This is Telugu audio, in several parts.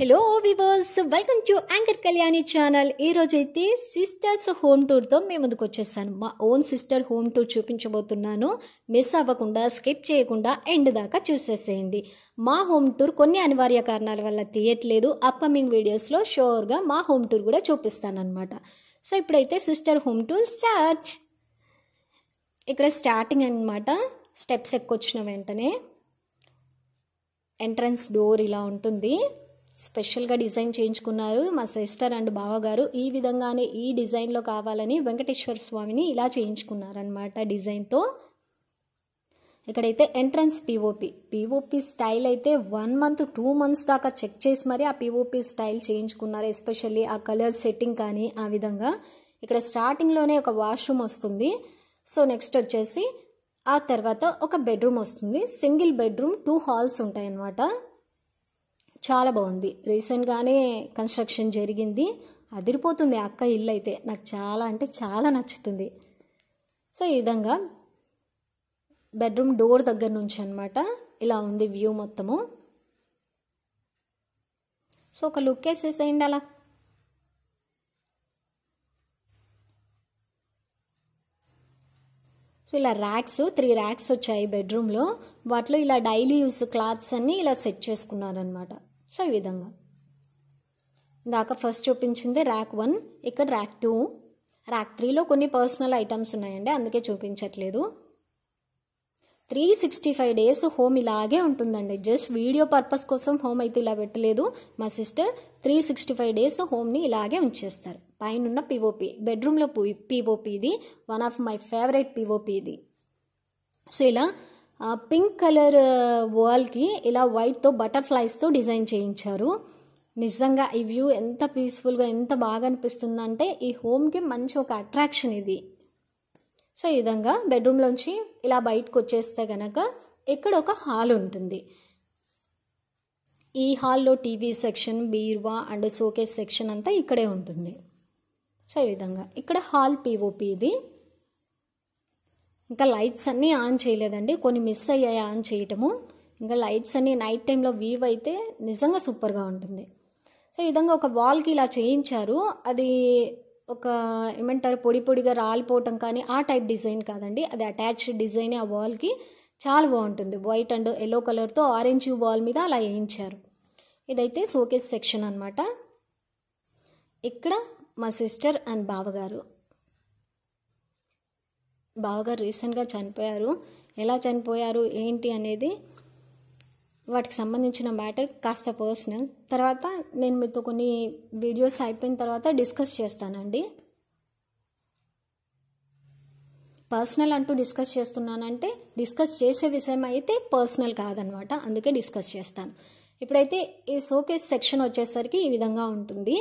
hello viewers welcome to anchor Kalyani channel ఈరోజైతే సిస్టర్స్ హోమ్ టూర్తో మేము ముందుకు వచ్చేసాను మా ఓన్ సిస్టర్ హోమ్ టూర్ చూపించబోతున్నాను మిస్ అవ్వకుండా స్కిప్ చేయకుండా ఎండ్ దాకా చూసేసేయండి మా హోమ్ టూర్ కొన్ని అనివార్య కారణాల వల్ల తీయట్లేదు అప్కమింగ్ వీడియోస్లో షోర్గా మా హోమ్ టూర్ కూడా చూపిస్తానమాట సో ఇప్పుడైతే సిస్టర్ హోమ్ టూర్ స్టార్ట్ ఇక్కడ స్టార్టింగ్ అనమాట స్టెప్స్ ఎక్కొచ్చిన వెంటనే ఎంట్రన్స్ డోర్ ఇలా ఉంటుంది స్పెషల్గా డిజైన్ చేయించుకున్నారు మా సిస్టర్ అండ్ బావగారు ఈ విధంగానే ఈ డిజైన్లో కావాలని వెంకటేశ్వర స్వామిని ఇలా చేయించుకున్నారనమాట డిజైన్తో ఇక్కడైతే ఎంట్రన్స్ పిఓపి పిఓపి స్టైల్ అయితే వన్ మంత్ టూ మంత్స్ దాకా చెక్ చేసి మరి ఆ పిఓపి స్టైల్ చేయించుకున్నారు ఎస్పెషల్లీ ఆ కలర్ సెట్టింగ్ కానీ ఆ విధంగా ఇక్కడ స్టార్టింగ్లోనే ఒక వాష్రూమ్ వస్తుంది సో నెక్స్ట్ వచ్చేసి ఆ తర్వాత ఒక బెడ్రూమ్ వస్తుంది సింగిల్ బెడ్రూమ్ టూ హాల్స్ ఉంటాయన్నమాట చాలా బాగుంది రీసెంట్గానే కన్స్ట్రక్షన్ జరిగింది అదిరిపోతుంది అక్క ఇల్లు అయితే నాకు చాలా అంటే చాలా నచ్చుతుంది సో ఈ విధంగా బెడ్రూమ్ డోర్ దగ్గర నుంచి అనమాట ఇలా ఉంది వ్యూ మొత్తము సో ఒక లుక్ వేసేసేయండి అలా సో ఇలా ర్యాక్స్ త్రీ ర్యాక్స్ వచ్చాయి బెడ్రూమ్లో వాటిలో ఇలా డైలీ యూస్ క్లాత్స్ అన్నీ ఇలా సెట్ చేసుకున్నారనమాట సో ఈ విధంగా దాకా ఫస్ట్ చూపించింది ర్యాక్ వన్ ఇక్కడ ర్యాక్ టూ ర్యాక్ త్రీలో కొన్ని పర్సనల్ ఐటమ్స్ ఉన్నాయండి అందుకే చూపించట్లేదు three sixty five days home ఇలాగే ఉంటుందండి జస్ట్ వీడియో పర్పస్ కోసం హోమ్ అయితే ఇలా పెట్టలేదు మా sister three sixty five days హోమ్ని ఇలాగే ఉంచేస్తారు పైన పిఓపి బెడ్రూమ్లో పిఓపి ఇది one of my favourite POP ఇది సో ఇలా పింక్ కలర్ వాల్కి ఇలా వైట్తో బటర్ఫ్లైస్తో డిజైన్ చేయించారు నిజంగా ఈ వ్యూ ఎంత పీస్ఫుల్గా ఎంత బాగా అనిపిస్తుందంటే ఈ హోమ్కి మంచి ఒక అట్రాక్షన్ ఇది సో ఈ విధంగా బెడ్రూమ్లోంచి ఇలా బయటకు వచ్చేస్తే కనుక ఇక్కడ ఒక హాల్ ఉంటుంది ఈ హాల్లో టీవీ సెక్షన్ బీర్వా అండ్ సోకేస్ సెక్షన్ అంతా ఇక్కడే ఉంటుంది సో ఈ విధంగా ఇక్కడ హాల్ పీఓపి ఇది ఇంకా లైట్స్ అన్నీ ఆన్ చేయలేదండి కొన్ని మిస్ అయ్యాయి ఆన్ చేయటము ఇంకా లైట్స్ అన్నీ నైట్ టైంలో వీవ్ అయితే నిజంగా సూపర్గా ఉంటుంది సో ఈ విధంగా ఒక వాల్కి ఇలా చేయించారు అది ఒక ఏమంటారు పొడి పొడిగా రాలిపోవటం కానీ ఆ టైప్ డిజైన్ కాదండి అది అటాచ్ డిజైన్ ఆ వాల్కి చాలా బాగుంటుంది వైట్ అండ్ ఎల్లో కలర్తో ఆరెంజ్ వాల్ మీద అలా వేయించారు ఇదైతే షోకేస్ సెక్షన్ అనమాట ఇక్కడ మా సిస్టర్ అండ్ బావగారు బావగారు రీసెంట్గా చనిపోయారు ఎలా చనిపోయారు ఏంటి అనేది వాటికి సంబంధించిన మ్యాటర్ కాస్త పర్సనల్ తర్వాత నేను మీతో కొన్ని వీడియోస్ అయిపోయిన తర్వాత డిస్కస్ చేస్తానండి పర్సనల్ అంటూ డిస్కస్ చేస్తున్నానంటే డిస్కస్ చేసే విషయం అయితే పర్సనల్ కాదనమాట అందుకే డిస్కస్ చేస్తాను ఇప్పుడైతే ఈ సోకేస్ సెక్షన్ వచ్చేసరికి ఈ విధంగా ఉంటుంది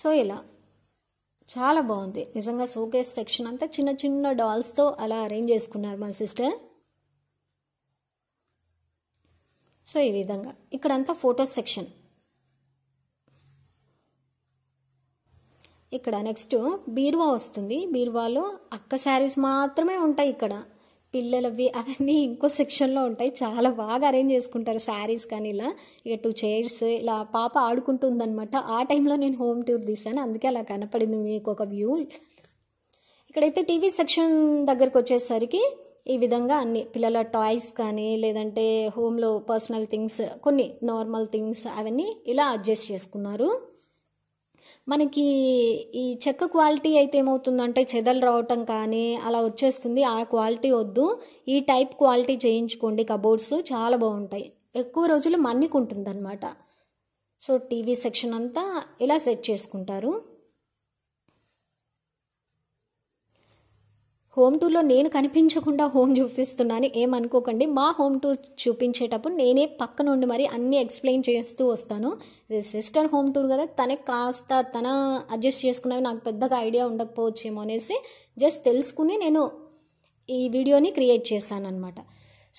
సో ఇలా చాలా బాగుంది నిజంగా సోకేస్ సెక్షన్ అంతా చిన్న చిన్న డాల్స్తో అలా అరేంజ్ చేసుకున్నారు మా సిస్టర్ సో ఈ విధంగా ఇక్కడంతా ఫోటో సెక్షన్ ఇక్కడ నెక్స్ట్ బీరువా వస్తుంది బీరువాలో అక్క శారీస్ మాత్రమే ఉంటాయి ఇక్కడ పిల్లలవి అవన్నీ ఇంకో సెక్షన్లో ఉంటాయి చాలా బాగా అరేంజ్ చేసుకుంటారు శారీస్ కానీ ఇలా ఇక టూ చైర్స్ ఇలా పాప ఆడుకుంటుందనమాట ఆ టైంలో నేను హోమ్ టూర్ తీసాను అందుకే అలా కనపడింది మీకు ఒక వ్యూ ఇక్కడైతే టీవీ సెక్షన్ దగ్గరకు వచ్చేసరికి ఈ విధంగా అన్ని పిల్లల టాయ్స్ కానీ లేదంటే హోమ్లో పర్సనల్ థింగ్స్ కొన్ని నార్మల్ థింగ్స్ అవన్నీ ఇలా అడ్జస్ట్ చేసుకున్నారు మనకి ఈ చెక్క క్వాలిటీ అయితే ఏమవుతుందంటే చెదలు రావటం కానీ అలా వచ్చేస్తుంది ఆ క్వాలిటీ వద్దు ఈ టైప్ క్వాలిటీ చేయించుకోండి కబోర్డ్స్ చాలా బాగుంటాయి ఎక్కువ రోజులు అనమాట సో టీవీ సెక్షన్ అంతా ఇలా సెట్ చేసుకుంటారు హోమ్ టూర్లో నేను కనిపించకుండా హోమ్ చూపిస్తున్నాను ఏమనుకోకండి మా హోమ్ టూర్ చూపించేటప్పుడు నేనే పక్కనుండి మరి అన్నీ ఎక్స్ప్లెయిన్ చేస్తూ వస్తాను సిస్టర్ హోమ్ టూర్ కదా తనకి కాస్త తన అడ్జస్ట్ చేసుకున్నవి నాకు పెద్దగా ఐడియా ఉండకపోవచ్చేమో అనేసి జస్ట్ తెలుసుకుని నేను ఈ వీడియోని క్రియేట్ చేశాను అనమాట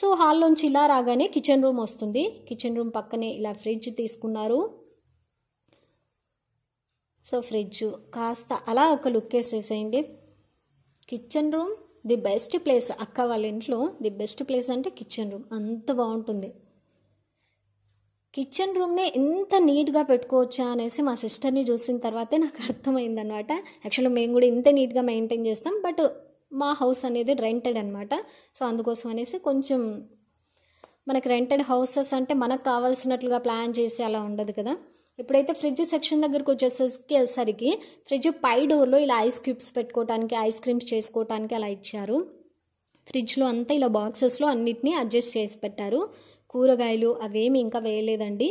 సో హాల్లోంచి ఇలా రాగానే కిచెన్ రూమ్ వస్తుంది కిచెన్ రూమ్ పక్కనే ఇలా ఫ్రిడ్జ్ తీసుకున్నారు సో ఫ్రిడ్జ్ కాస్త అలా ఒక లుక్ వేసేసేయండి kitchen room the best place అక్క వాళ్ళ ఇంట్లో ది బెస్ట్ ప్లేస్ అంటే కిచెన్ రూమ్ అంత బాగుంటుంది కిచెన్ రూమ్నే ఎంత నీట్గా పెట్టుకోవచ్చా అనేసి మా సిస్టర్ని చూసిన తర్వాతే నాకు అర్థమైందనమాట యాక్చువల్లీ మేము కూడా ఇంత నీట్గా మెయింటైన్ చేస్తాం బట్ మా హౌస్ అనేది రెంటెడ్ అనమాట సో అందుకోసం అనేసి కొంచెం మనకి రెంటెడ్ హౌసెస్ అంటే మనకు కావాల్సినట్లుగా ప్లాన్ చేసి అలా ఉండదు కదా ఇప్పుడైతే ఫ్రిడ్జ్ సెక్షన్ దగ్గరకు వచ్చేసరికి ఫ్రిడ్జ్ పై డోర్లో ఇలా ఐస్ క్యూబ్స్ పెట్టుకోవడానికి ఐస్ క్రీమ్స్ చేసుకోవటానికి అలా ఇచ్చారు ఫ్రిడ్జ్లో అంతా ఇలా బాక్సెస్లో అన్నిటినీ అడ్జస్ట్ చేసి పెట్టారు కూరగాయలు అవేమి ఇంకా వేయలేదండి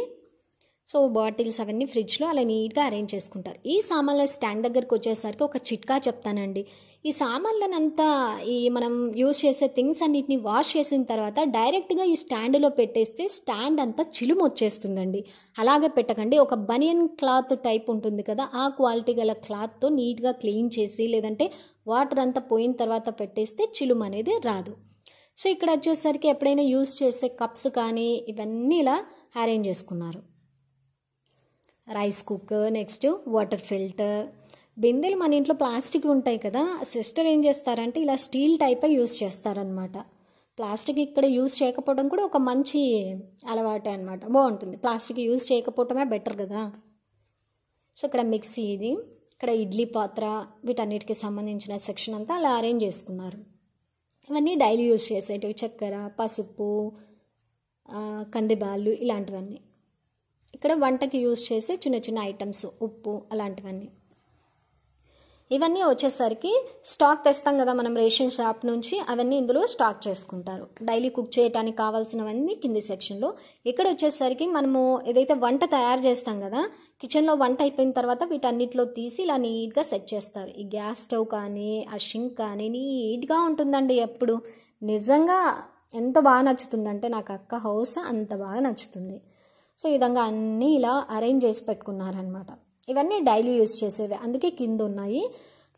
సో బాటిల్స్ అవన్నీ ఫ్రిడ్జ్లో అలా నీట్గా అరేంజ్ చేసుకుంటారు ఈ సామాన్లు స్టాండ్ దగ్గరకు వచ్చేసరికి ఒక చిట్కా చెప్తానండి ఈ సామాన్లనంతా ఈ మనం యూజ్ చేసే థింగ్స్ అన్నిటిని వాష్ చేసిన తర్వాత డైరెక్ట్గా ఈ స్టాండ్లో పెట్టేస్తే స్టాండ్ అంతా చిలుము వచ్చేస్తుందండి అలాగే పెట్టకండి ఒక బనియన్ క్లాత్ టైప్ ఉంటుంది కదా ఆ క్వాలిటీ గల క్లాత్తో నీట్గా క్లీన్ చేసి లేదంటే వాటర్ అంతా పోయిన తర్వాత పెట్టేస్తే చిలుము అనేది రాదు సో ఇక్కడ వచ్చేసరికి ఎప్పుడైనా యూజ్ చేసే కప్స్ కానీ ఇవన్నీ ఇలా అరేంజ్ చేసుకున్నారు rice cook next water filter బిందెలు మన ఇంట్లో ప్లాస్టిక్ ఉంటాయి కదా సిస్టర్ ఏం చేస్తారంటే ఇలా స్టీల్ టైప్ యూస్ చేస్తారనమాట ప్లాస్టిక్ ఇక్కడ యూస్ చేయకపోవడం కూడా ఒక మంచి అలవాటే అనమాట బాగుంటుంది ప్లాస్టిక్ యూస్ చేయకపోవటమే బెటర్ కదా సో ఇక్కడ మిక్సీ ఇది ఇక్కడ ఇడ్లీ పాత్ర వీటన్నిటికి సంబంధించిన సెక్షన్ అంతా అలా అరేంజ్ చేసుకున్నారు ఇవన్నీ డైలీ యూస్ చేసేటివి చక్కెర పసుపు కందిబాళ్ళు ఇలాంటివన్నీ ఇక్కడ వంటకి యూజ్ చేసే చిన్న చిన్న ఐటమ్స్ ఉప్పు అలాంటివన్నీ ఇవన్నీ వచ్చేసరికి స్టాక్ తెస్తాం కదా మనం రేషన్ షాప్ నుంచి అవన్నీ ఇందులో స్టాక్ చేసుకుంటారు డైలీ కుక్ చేయడానికి కావాల్సినవన్నీ కింది సెక్షన్లో ఇక్కడ వచ్చేసరికి మనము ఏదైతే వంట తయారు చేస్తాం కదా కిచెన్లో వంట అయిపోయిన తర్వాత వీటన్నిటిలో తీసి ఇలా నీట్గా సెట్ చేస్తారు ఈ గ్యాస్ స్టవ్ కానీ ఆ షింక్ కానీ నీట్గా ఉంటుందండి ఎప్పుడు నిజంగా ఎంత బాగా నచ్చుతుందంటే నాకు అక్క హౌస్ అంత బాగా నచ్చుతుంది సో ఈ విధంగా అన్నీ ఇలా అరేంజ్ చేసి పెట్టుకున్నారనమాట ఇవన్నీ డైలీ యూజ్ చేసేవి అందుకే కింద ఉన్నాయి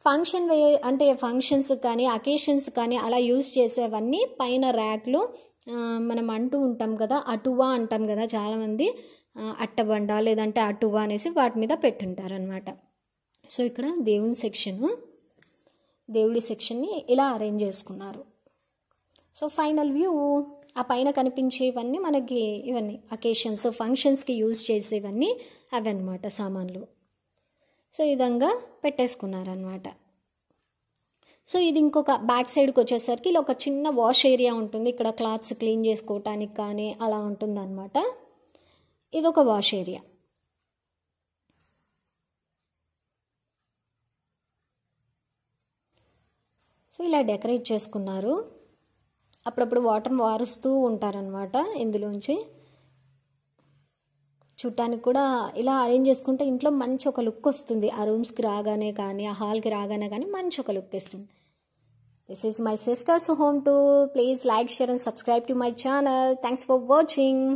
ఫంక్షన్ వే అంటే ఫంక్షన్స్ కానీ అకేషన్స్ కానీ అలా యూజ్ చేసేవన్నీ పైన ర్యాక్లు మనం అంటూ ఉంటాం కదా అటువా అంటాం కదా చాలామంది అట్టబండ లేదంటే అటువా అనేసి వాటి మీద పెట్టుంటారనమాట సో ఇక్కడ దేవుని సెక్షను దేవుడి సెక్షన్ని ఇలా అరేంజ్ చేసుకున్నారు సో ఫైనల్ వ్యూ ఆ పైన కనిపించేవన్నీ మనకి ఇవన్నీ అకేషన్స్ ఫంక్షన్స్కి యూజ్ చేసేవన్నీ అవన్నమాట సామాన్లు సో ఈ విధంగా పెట్టేసుకున్నారనమాట సో ఇది ఇంకొక బ్యాక్ సైడ్కి వచ్చేసరికి ఇలా ఒక చిన్న వాష్ ఏరియా ఉంటుంది ఇక్కడ క్లాత్స్ క్లీన్ చేసుకోవటానికి కానీ అలా ఉంటుందన్నమాట ఇది ఒక వాష్ ఏరియా సో ఇలా డెకరేట్ చేసుకున్నారు అప్పుడప్పుడు వాటర్ వారుస్తూ ఉంటారనమాట ఇందులోంచి చూడటానికి కూడా ఇలా అరేంజ్ చేసుకుంటే ఇంట్లో మంచి ఒక లుక్ వస్తుంది ఆ రూమ్స్కి రాగానే కానీ ఆ హాల్కి రాగానే కానీ మంచి ఒక లుక్ వస్తుంది this is my sisters home tour please like share and subscribe to my channel thanks for watching